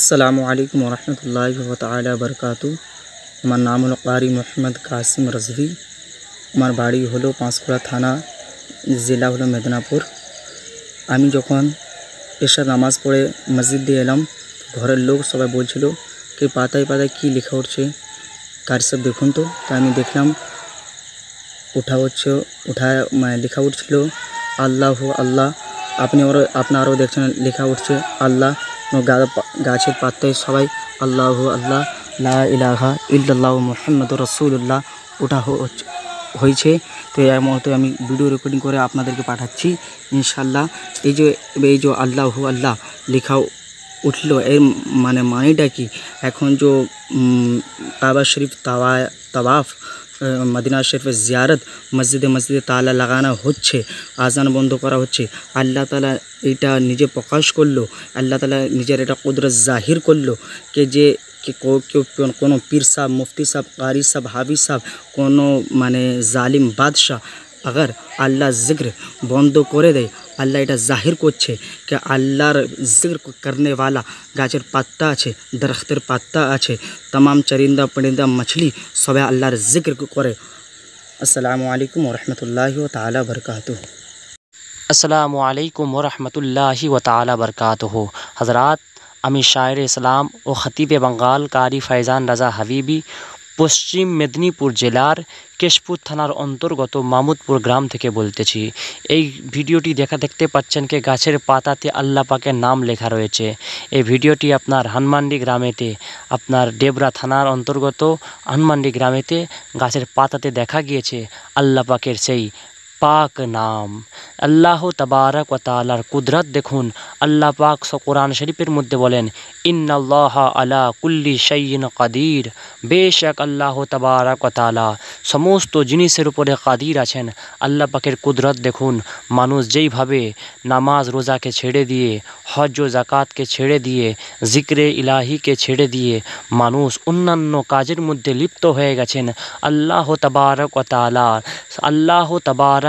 السلام علیکم ورحمۃ اللہ و تعالی و برکاتہ ہمار قاری محمد قاسم رضوی ہمار بڑی ہلو پانچ کڑا تھان جیل میدناپوری جہاں عرصہ نماز پڑھے مسجد ایلام گھر لوگ سب چل کہ پاتا پاتا کی لکھا اٹھے کار سب دیکھ تو ہمیں دیکھ لوا ہوٹا لکھا ہو آلہ آپ نے اپنا اور لکھا ہو গাছের পাতায় সবাই আল্লাহ আল্লাহ লা ইলাহা ইল্লাল্লাহ মোহাম্মদ রসুল্লাহ ওটা হয়েছে তো এর মতো আমি ভিডিও রেকর্ডিং করে আপনাদেরকে পাঠাচ্ছি ইনশাল্লাহ এই যে এই যে আল্লাহ আল্লাহ লেখা উঠলো এর মানে মানেটা কি এখন যে কাবা শরীফ তাওয়া তাওয়াফ مدینہ شریف زیارت مسجد مسجد تالا لگانا ہوچھے آزان بندو کرا ہوچھے اللہ تعالیٰ ایٹا نیجے یہکاش کرل اللہ تعالیٰ نجر ایک قدرت ظاہر کرل کہ جے کونو پیر صاحب مفتی صاحب قاری صاحب حاوی صاحب کونو ظالم بادشاہ اگر اللہ ذکر بوندو کرے دے اللہ ظاہر کو چھ کہ اللہ ذکر کرنے والا گاچر پتا اچھے درختر پتا اچھے تمام چرندہ پرندہ مچھلی سوے اللہ ر ذکر کرے السلام علیکم و اللہ و تعالیٰ برکاتہ السلام علیکم و اللہ و تعالیٰ برکاتہ حضرات امی شاعر اسلام و خطیب بنگال قاری فیضان رضا حبیبی পশ্চিম মেদিনীপুর জেলার কেশপুর থানার অন্তর্গত মামুদপুর গ্রাম থেকে বলতেছি এই ভিডিওটি দেখা দেখতে পাচ্ছেন কে গাছের পাতাতে আল্লাহ পাকের নাম লেখা রয়েছে এই ভিডিওটি আপনার হানমান্ডি গ্রামেতে আপনার ডেবরা থানার অন্তর্গত হানমান্ডি গ্রামেতে গাছের পাতাতে দেখা গিয়েছে আল্লাহ পাকের সেই پاک نام اللہ تبارک و تعالی قدرت دیکھون اللہ پاک سو قرآن شریفر مدے بولین ان اللہ علا کل شعین قدیر بے شک اللہ تبارک و تعالی سمست جنسر اوپر قدیر آن اللہ پاکر قدرت دیکھون مانوس جی بھابے نماز روزہ کے چھیڑے دیے حج و زکات کے چھیڑے دیے ذکر الہی کے چھیڑے دیے مانوس انان کارجر مدے لپت ہو گئے اللہ تبارک و تعالی اللہ تبارک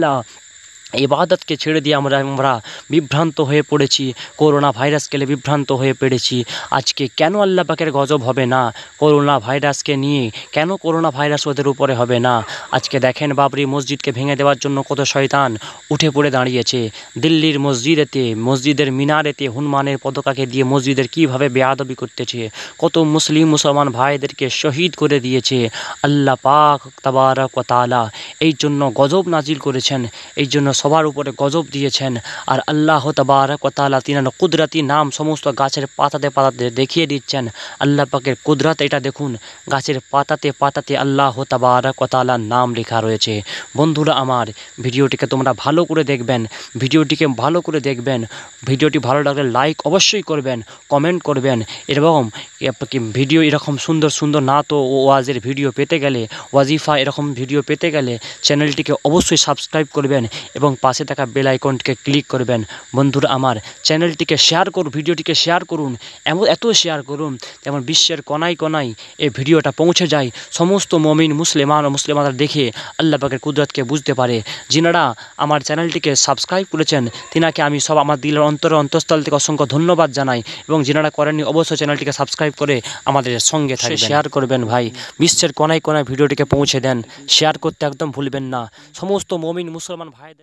ta'ala ইবাদতকে ছেড়ে দিয়ে আমরা আমরা বিভ্রান্ত হয়ে পড়েছি করোনা ভাইরাস গেলে বিভ্রান্ত হয়ে পড়েছি আজকে কেন আল্লাহ পাকের গজব হবে না করোনা ভাইরাসকে নিয়ে কেন করোনা ভাইরাস ওদের উপরে হবে না আজকে দেখেন বাবরি মসজিদকে ভেঙে দেওয়ার জন্য কত শয়তান উঠে পড়ে দাঁড়িয়েছে দিল্লির মসজিদেতে মসজিদের মিনারেতে হনুমানের পতাকাকে দিয়ে মসজিদের কিভাবে বেয়াদবি করতেছে কত মুসলিম মুসলমান ভাইদেরকে শহীদ করে দিয়েছে আল্লাহ পাক তাবারক তালা এই জন্য গজব নাজিল করেছেন এই জন্য সবার উপরে গজব দিয়েছেন আর আল্লাহ তবারক কতালা তিনি তিনার কুদরাতি নাম সমস্ত গাছের পাতাতে পাতাতে দেখিয়ে দিচ্ছেন আল্লাহ পাকের কুদরত এটা দেখুন গাছের পাতাতে পাতাতে আল্লাহ তবারক কতালার নাম লেখা রয়েছে বন্ধুরা আমার ভিডিওটিকে তোমরা ভালো করে দেখবেন ভিডিওটিকে ভালো করে দেখবেন ভিডিওটি ভালো লাগলে লাইক অবশ্যই করবেন কমেন্ট করবেন এরকম ভিডিও এরকম সুন্দর সুন্দর না তো ওয়াজের ভিডিও পেতে গেলে ওয়াজিফা এরকম ভিডিও পেতে গেলে চ্যানেলটিকে অবশ্যই সাবস্ক্রাইব করবেন এবং এবং পাশে থাকা বেল আইকনটিকে ক্লিক করবেন বন্ধুরা আমার চ্যানেলটিকে শেয়ার করুন ভিডিওটিকে শেয়ার করুন এমন এত শেয়ার করুন যেমন বিশ্বের কণায় কণায় এই ভিডিওটা পৌঁছে যায় সমস্ত মমিন মুসলিমান ও মুসলিমানরা দেখে আল্লাহ পাকের কুদরতকে বুঝতে পারে যিনারা আমার চ্যানেলটিকে সাবস্ক্রাইব করেছেন তিনাকে আমি সব আমার দিলের অন্তর অন্তঃস্থল থেকে অসংখ্য ধন্যবাদ জানাই এবং যিনারা করেননি অবশ্যই চ্যানেলটিকে সাবস্ক্রাইব করে আমাদের সঙ্গে থাকে শেয়ার করবেন ভাই বিশ্বের কোনায় কোনায় ভিডিওটিকে পৌঁছে দেন শেয়ার করতে একদম ভুলবেন না সমস্ত মমিন মুসলমান ভাইদের